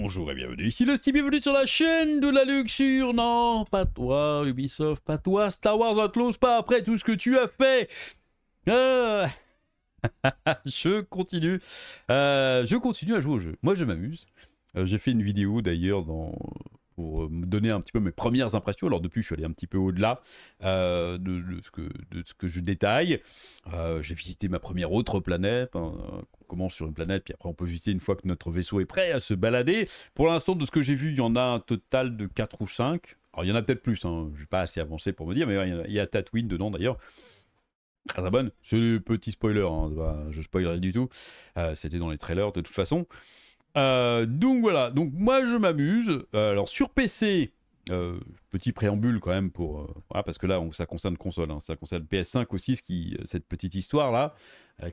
bonjour et bienvenue. Ici le Steam, bienvenue sur la chaîne de la luxure. Non, pas toi, Ubisoft, pas toi, Star Wars close, pas après tout ce que tu as fait. Euh, je continue. Euh, je continue à jouer au jeu. Moi, je m'amuse. Euh, j'ai fait une vidéo d'ailleurs dans pour euh, me donner un petit peu mes premières impressions. Alors depuis, je suis allé un petit peu au-delà euh, de, ce que, de ce que je détaille. Euh, j'ai visité ma première autre planète. Hein, on commence sur une planète, puis après on peut visiter une fois que notre vaisseau est prêt à se balader. Pour l'instant, de ce que j'ai vu, il y en a un total de 4 ou 5. Alors il y en a peut-être plus, hein. je suis pas assez avancé pour me dire, mais il y, a, Tatooine dedans d'ailleurs. Très bonne, c'est le petit spoiler, hein. Bah, je spoilerai du tout. c'était dans les trailers de toute façon. Euh, donc voilà, donc moi je m'amuse. Euh, alors sur PC, euh, petit préambule quand même pour parce que là ça concerne console, hein. ça concerne PS5 aussi, ce qui, cette petite histoire là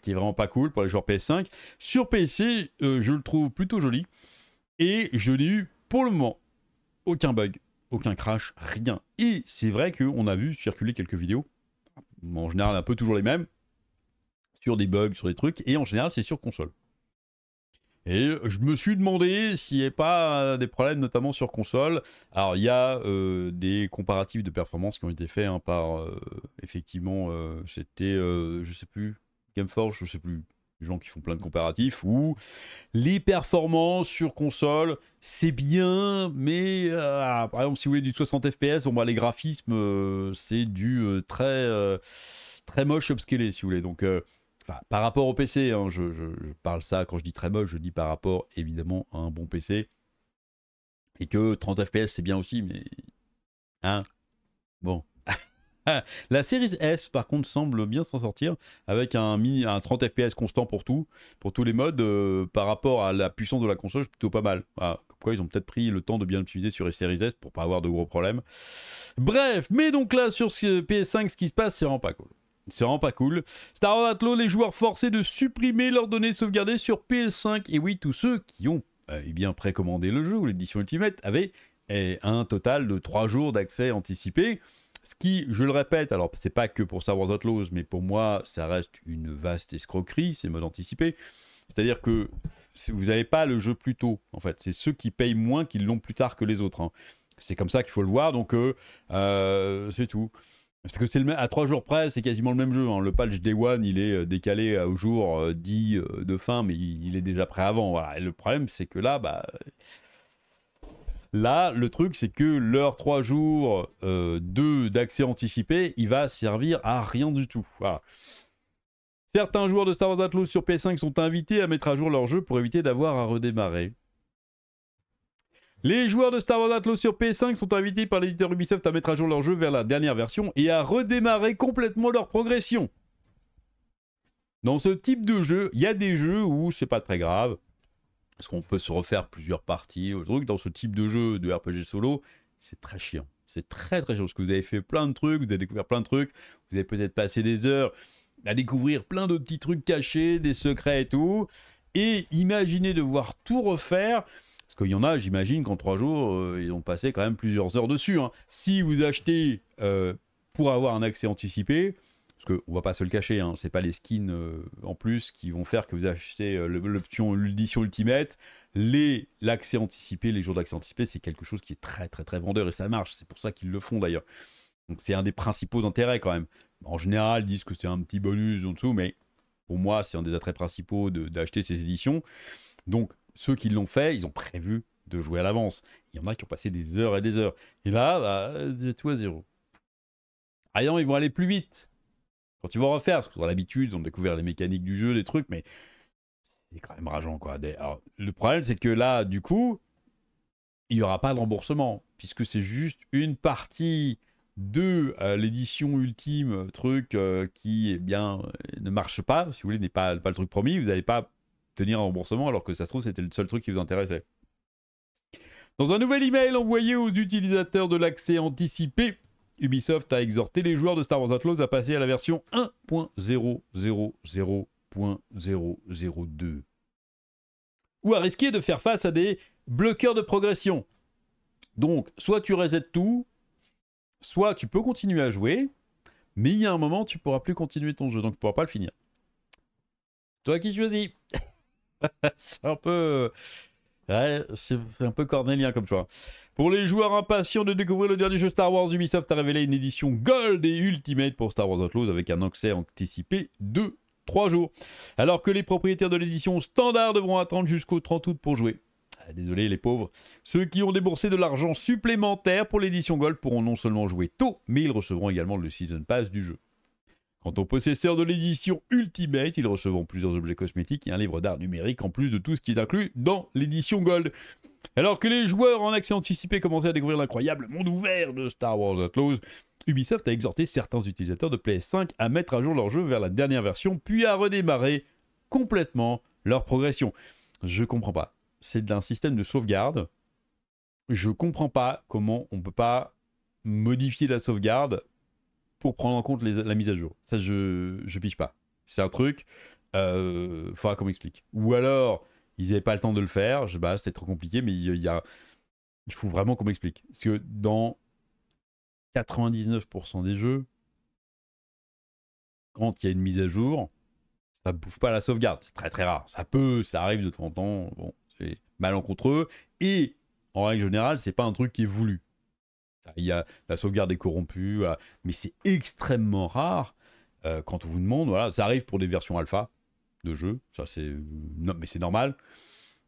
qui est vraiment pas cool pour les joueurs PS5. Sur PC, je le trouve plutôt joli et je n'ai eu pour le moment aucun bug, aucun crash, rien. Et c'est vrai qu'on a vu circuler quelques vidéos, en général un peu toujours les mêmes, sur des bugs, sur des trucs, et en général c'est sur console. Et je me suis demandé s'il n'y avait pas des problèmes, notamment sur console. Alors, il y a euh, des comparatifs de performance qui ont été faits hein, par, euh, effectivement, euh, c'était, je sais plus, Gameforge, je sais plus, les gens qui font plein de comparatifs, où les performances sur console, c'est bien, mais ah, par exemple, si vous voulez du 60 FPS, bon, bah, les graphismes, c'est du très, très moche upscalé, si vous voulez. Donc, par rapport au PC, hein, je, parle ça quand je dis très moche, je dis par rapport évidemment à un bon PC. Et que 30 FPS c'est bien aussi, mais. Hein Bon. la série S par contre semble bien s'en sortir avec un, un 30 FPS constant pour tout, pour tous les modes euh, par rapport à la puissance de la console, c'est plutôt pas mal. Pourquoi ah, ils ont peut-être pris le temps de bien l'utiliser sur les séries S pour pas avoir de gros problèmes. Bref, mais donc là sur PS5 ce qui se passe c'est vraiment pas cool. C'est vraiment pas cool. Star Wars Outlaw, les joueurs forcés de supprimer leurs données sauvegardées sur PS5. Et oui, tous ceux qui ont et euh, eh bien précommandé le jeu ou l'édition Ultimate avaient eh, un total de 3 jours d'accès anticipé. Ce qui, je le répète, alors c'est pas que pour Star Wars Outlaws, mais pour moi, ça reste une vaste escroquerie, ces modes anticipés. C'est-à-dire que vous n'avez pas le jeu plus tôt, en fait. C'est ceux qui payent moins qui l'ont plus tard que les autres. Hein. C'est comme ça qu'il faut le voir, donc euh, euh, c'est tout. Parce que c'est le même, à trois jours près, c'est quasiment le même jeu. Hein. Le patch Day One, il est euh, décalé euh, au jour 10 euh, dit de fin, mais il, est déjà prêt avant. Et le problème, c'est que là, bah, là, le truc, c'est que leur trois jours 2 d'accès anticipé, il va servir à rien du tout. Certains joueurs de Star Wars Atlas sur PS5 sont invités à mettre à jour leur jeu pour éviter d'avoir à redémarrer. Les joueurs de Star Wars Atlas sur PS5 sont invités par l'éditeur Ubisoft à mettre à jour leur jeu vers la dernière version et à redémarrer complètement leur progression. Dans ce type de jeu, il y a des jeux où c'est pas très grave, parce qu'on peut se refaire plusieurs parties. Dans ce type de jeu de RPG solo, c'est très chiant. C'est très très chiant parce que vous avez fait plein de trucs, vous avez découvert plein de trucs, vous avez peut-être passé des heures à découvrir plein de petits trucs cachés, des secrets et tout. Et imaginez devoir tout refaire. Parce qu'il y en a, j'imagine qu'en trois jours, euh, ils ont passé quand même plusieurs heures dessus. Hein. Si vous achetez euh, pour avoir un accès anticipé, parce qu'on va pas se le cacher, hein, c'est pas les skins euh, en plus qui vont faire que vous achetez l'option l'édition ultimate. Les l'accès anticipé, les jours d'accès anticipé, c'est quelque chose qui est très très très vendeur et ça marche. C'est pour ça qu'ils le font d'ailleurs. Donc c'est un des principaux intérêts quand même. En général, ils disent que c'est un petit bonus en dessous, mais pour moi, c'est un des attraits principaux d'acheter ces éditions. Donc ceux qui l'ont fait, ils ont prévu de jouer à l'avance. Il y en a qui ont passé des heures et des heures. Et là, bah, euh, tout à zéro. Ah non, ils vont aller plus vite. Quand ils vont refaire, parce qu'ils ont l'habitude, ils ont découvert les mécaniques du jeu, des trucs, mais c'est quand même rageant, quoi. le problème, c'est que là, du coup, il n'y aura pas de remboursement, puisque c'est juste une partie de euh, l'édition ultime, euh, truc qui, eh bien, ne marche pas, si vous voulez, n'est pas, pas le truc promis, vous n'allez pas tenir un remboursement alors que ça se trouve c'était le seul truc qui vous intéressait. Dans un nouvel email envoyé aux utilisateurs de l'accès anticipé, Ubisoft a exhorté les joueurs de Star Wars Atlas à passer à la version 1.000.002 ou à risquer de faire face à des bloqueurs de progression. Donc, soit tu resets tout, soit tu peux continuer à jouer, mais il y a un moment, tu ne pourras plus continuer ton jeu, donc tu pourras pas le finir. Toi qui choisis c'est un peu. c'est un peu cornélien comme choix. Pour les joueurs impatients de découvrir le dernier jeu Star Wars, Ubisoft a révélé une édition Gold et Ultimate pour Star Wars Outlaws avec un accès anticipé de 3 jours. Alors que les propriétaires de l'édition standard devront attendre jusqu'au 30 août pour jouer. Ah, désolé les pauvres. Ceux qui ont déboursé de l'argent supplémentaire pour l'édition Gold pourront non seulement jouer tôt, mais ils recevront également le Season Pass du jeu. Quant aux possesseurs de l'édition Ultimate, ils recevront plusieurs objets cosmétiques et un livre d'art numérique en plus de tout ce qui est inclus dans l'édition Gold. Alors que les joueurs en accès anticipé commençaient à découvrir l'incroyable monde ouvert de Star Wars Outlaws, Ubisoft a exhorté certains utilisateurs de PS5 à mettre à jour leur jeu vers la dernière version, puis à redémarrer complètement leur progression. Je comprends pas. C'est d'un système de sauvegarde. Je comprends pas comment on peut pas modifier la sauvegarde pour prendre en compte la mise à jour. Ça, je, je pige pas. C'est un truc, euh, faudra qu'on m'explique. Ou alors, ils n'avaient pas le temps de le faire, je, bah, c'est trop compliqué, mais il y, a. Il faut vraiment qu'on m'explique. Parce que dans 99% des jeux, quand il y a une mise à jour, ça bouffe pas la sauvegarde. C'est très très rare. Ça peut, ça arrive de temps en temps. Bon, c'est malencontreux. Et en règle générale, c'est pas un truc qui est voulu la sauvegarde est corrompue, euh, mais c'est extrêmement rare euh, quand on vous demande. Voilà, ça arrive pour des versions alpha de jeu, ça c'est mais c'est normal.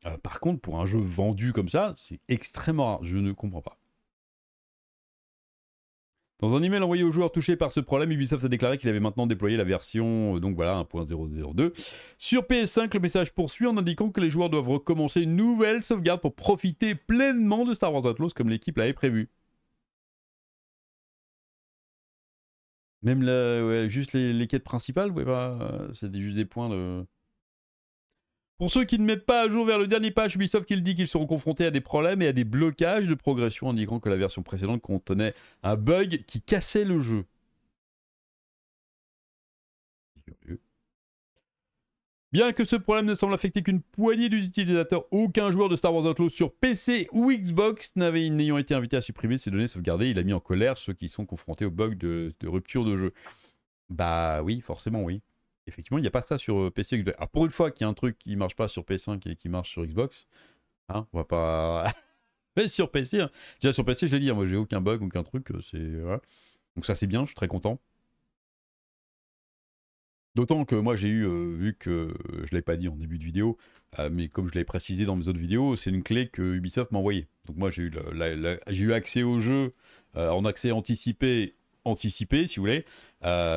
Euh, par contre, pour un jeu vendu comme ça, c'est extrêmement rare. Je ne comprends pas. Dans un email envoyé aux joueurs touchés par ce problème, Ubisoft a déclaré qu'il avait maintenant déployé la version donc voilà 1.002. Sur PS5, le message poursuit en indiquant que les joueurs doivent recommencer une nouvelle sauvegarde pour profiter pleinement de Star Wars Atlos comme l'équipe l'avait prévu. Même juste les, quêtes principales, ouais, euh, c'est juste des points de. Pour ceux qui ne mettent pas à jour vers le dernier patch, Ubisoft qu'il dit qu'ils seront confrontés à des problèmes et à des blocages de progression indiquant que la version précédente contenait un bug qui cassait le jeu. Bien que ce problème ne semble affecter qu'une poignée d'utilisateurs, aucun joueur de Star Wars Outlaw sur PC ou Xbox n'ayant été invité à supprimer ses données sauvegardées, il a mis en colère ceux qui sont confrontés au bug de, rupture de jeu. Bah oui, forcément oui. Effectivement, il n'y a pas ça sur euh, PC. Alors pour une fois qu'il y a un truc qui marche pas sur PS5 et qui marche sur Xbox, hein, on va pas... Mais sur PC, hein. déjà sur PC, je l'ai dit, hein, moi j'ai aucun bug, aucun truc, euh, c'est... Donc ça c'est bien, je suis très content. D'autant que moi j'ai eu, euh, vu que je ne l'ai pas dit en début de vidéo, euh, mais comme je l'ai précisé dans mes autres vidéos, c'est une clé que Ubisoft m'a envoyée. Donc moi j'ai eu, j'ai eu accès au jeu euh, en accès anticipé, anticipé si vous voulez.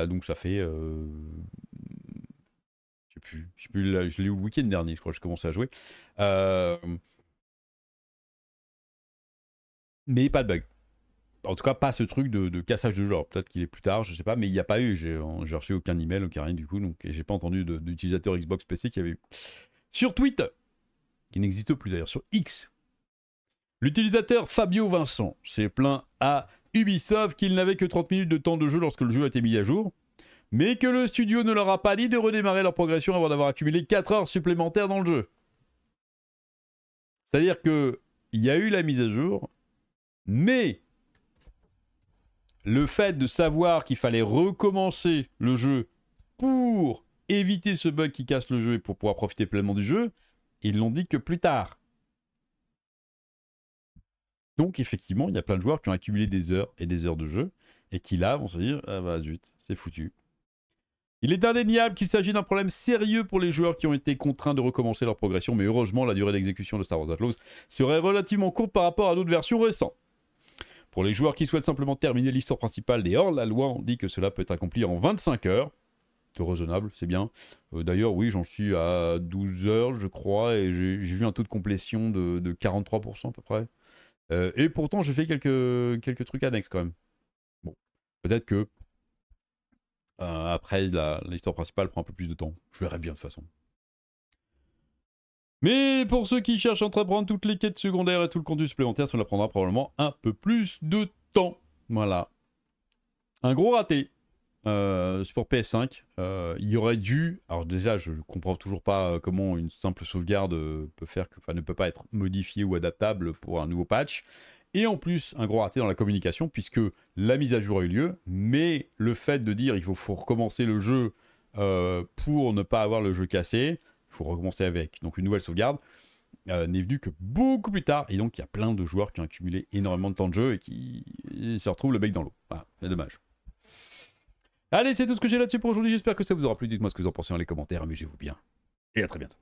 donc ça fait... je je l'ai eu le week-end dernier, je crois que je commençais à jouer. mais pas de bug en tout cas, pas ce truc de, cassage de genre. Peut-être qu'il est plus tard, je ne sais pas, mais il n'y a pas eu. J'ai reçu aucun email, aucun rien du coup, donc, j'ai pas entendu d'utilisateur Xbox PC qui avait eu. Sur Twitter, qui n'existe plus d'ailleurs, sur X, l'utilisateur Fabio Vincent s'est plaint à Ubisoft qu'il n'avait que 30 minutes de temps de jeu lorsque le jeu a été mis à jour, mais que le studio ne leur a pas dit de redémarrer leur progression avant d'avoir accumulé 4 heures supplémentaires dans le jeu. C'est-à-dire que il y a eu la mise à jour, mais le fait de savoir qu'il fallait recommencer le jeu pour éviter ce bug qui casse le jeu et pour pouvoir profiter pleinement du jeu, ils l'ont dit que plus tard. Donc effectivement, il y a plein de joueurs qui ont accumulé des heures et des heures de jeu et qui là vont se dire ah bah zut, c'est foutu. Il est indéniable qu'il s'agit d'un problème sérieux pour les joueurs qui ont été contraints de recommencer leur progression, mais heureusement la durée d'exécution de Star Wars Atlas serait relativement courte par rapport à d'autres versions récentes. Pour les joueurs qui souhaitent simplement terminer l'histoire principale des Hors, la loi on dit que cela peut être accompli en 25 heures. C'est raisonnable, c'est bien. Euh, d'ailleurs, oui, j'en suis à 12 heures, je crois, et j'ai vu un taux de complétion de, 43% à peu près. Euh, et pourtant, j'ai fait quelques, trucs annexes quand même. Bon, peut-être que euh, après, l'histoire principale prend un peu plus de temps. Je verrai bien de toute façon. Mais pour ceux qui cherchent à entreprendre toutes les quêtes secondaires et tout le contenu supplémentaire, cela prendra probablement un peu plus de temps. Voilà. Un gros raté. Euh, pour PS5, euh, il y aurait dû. Alors déjà, je ne comprends toujours pas euh, comment une simple sauvegarde euh, peut faire que, ne peut pas être modifiée ou adaptable pour un nouveau patch. Et en plus, un gros raté dans la communication puisque la mise à jour a eu lieu, mais le fait de dire il faut, faut recommencer le jeu pour ne pas avoir le jeu cassé, il faut recommencer avec. Donc une nouvelle sauvegarde euh, n'est venue que beaucoup plus tard. Et donc il y a plein de joueurs qui ont accumulé énormément de temps de jeu et qui se retrouvent le bec dans l'eau. Ah, c'est dommage. Allez, c'est tout ce que j'ai là-dessus pour aujourd'hui. J'espère que ça vous aura plu. Dites-moi ce que vous en pensez dans les commentaires. Amusez-vous bien. Et à très bientôt.